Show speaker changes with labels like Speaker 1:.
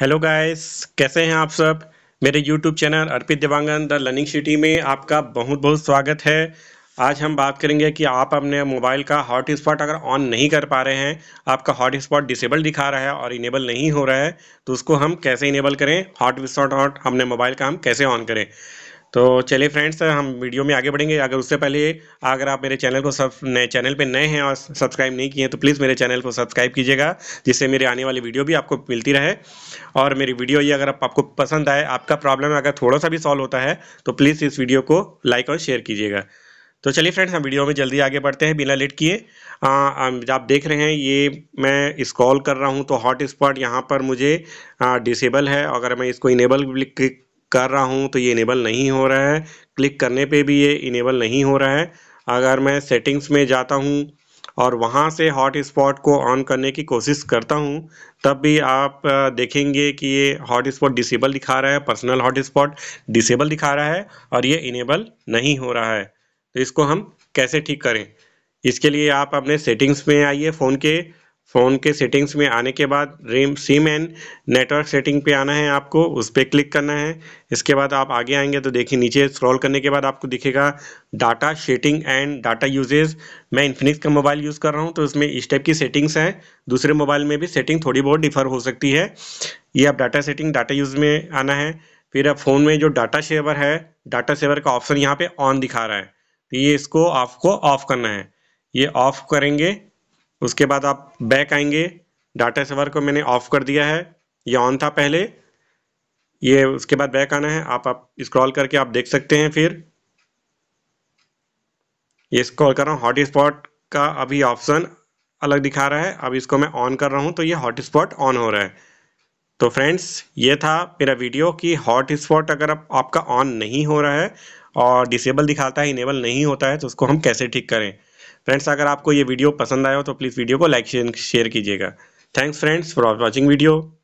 Speaker 1: hello guys कैसे हैं आप सब मेरे YouTube channel Arpit Dewangan the learning city में आपका बहुत बहुत स्वागत है आज हम बात करेंगे कि आप अपने मोबाइल का हॉट स्पॉट अगर ऑन नहीं कर पा रहे हैं आपका हॉट स्पॉट डिसेबल दिखा रहा है और इनेबल नहीं हो रहा है तो उसको हम कैसे इनेबल करें हॉट स्पॉट हॉट अपने मोबाइल का हम कैसे ऑन करें तो चलिए फ्रेंड्स हम वीडियो में आगे बढ़ेंगे अगर उससे पहले अगर आप मेरे चैनल को सब नए चैनल पे नए हैं और सब्सक्राइब नहीं किए हैं तो प्लीज़ मेरे चैनल को सब्सक्राइब कीजिएगा जिससे मेरे आने वाली वीडियो भी आपको मिलती रहे और मेरी वीडियो ये अगर आप, आपको पसंद आए आपका प्रॉब्लम अगर थोड़ा सा भी सॉल्व होता है तो प्लीज़ इस वीडियो को लाइक और शेयर कीजिएगा तो चलिए फ्रेंड्स हम वीडियो में जल्दी आगे बढ़ते हैं बिना लेट किए आप देख रहे हैं ये मैं इस्कॉल कर रहा हूँ तो हॉट स्पॉट यहाँ पर मुझे डिसेबल है अगर मैं इसको इनेबल क्लिक कर रहा हूँ तो ये इनेबल नहीं हो रहा है क्लिक करने पे भी ये इनेबल नहीं हो रहा है अगर मैं सेटिंग्स में जाता हूँ और वहाँ से हॉट स्पॉट को ऑन करने की कोशिश करता हूँ तब भी आप देखेंगे कि ये हॉट स्पॉट डिसेबल दिखा रहा है पर्सनल हॉट स्पॉट डिसेबल दिखा रहा है और ये इनेबल नहीं हो रहा है तो इसको हम कैसे ठीक करें इसके लिए आप अपने सेटिंग्स में आइए फ़ोन के फ़ोन के सेटिंग्स में आने के बाद रेम सिम एंड नेटवर्क सेटिंग पे आना है आपको उस पर क्लिक करना है इसके बाद आप आगे आएंगे तो देखिए नीचे स्क्रॉल करने के बाद आपको दिखेगा data setting and data usage मैं इन्फिनिक्स का मोबाइल यूज़ कर रहा हूँ तो इसमें इस टाइप की सेटिंग्स हैं दूसरे मोबाइल में भी सेटिंग थोड़ी बहुत डिफर हो सकती है ये आप डाटा सेटिंग डाटा यूज में आना है फिर आप फ़ोन में जो डाटा सेवर है डाटा सेवर का ऑप्शन यहाँ पर ऑन दिखा रहा है तो ये इसको आपको ऑफ करना है ये ऑफ करेंगे उसके बाद आप बैक आएंगे डाटा सेवर को मैंने ऑफ कर दिया है ये ऑन था पहले ये उसके बाद बैक आना है आप आप स्क्रॉल करके आप देख सकते हैं फिर ये स्क्रॉल कर रहा हूँ हॉटस्पॉट का अभी ऑप्शन अलग दिखा रहा है अब इसको मैं ऑन कर रहा हूँ तो ये हॉटस्पॉट ऑन हो रहा है तो फ्रेंड्स ये था मेरा वीडियो कि हॉटस्पॉट अगर आप, आपका ऑन नहीं हो रहा है और डिसेबल दिखाता है इनेबल नहीं होता है तो उसको हम कैसे ठीक करें फ्रेंड्स अगर आपको ये वीडियो पसंद आया हो तो प्लीज़ वीडियो को लाइक शेयर कीजिएगा thanks friends for watching video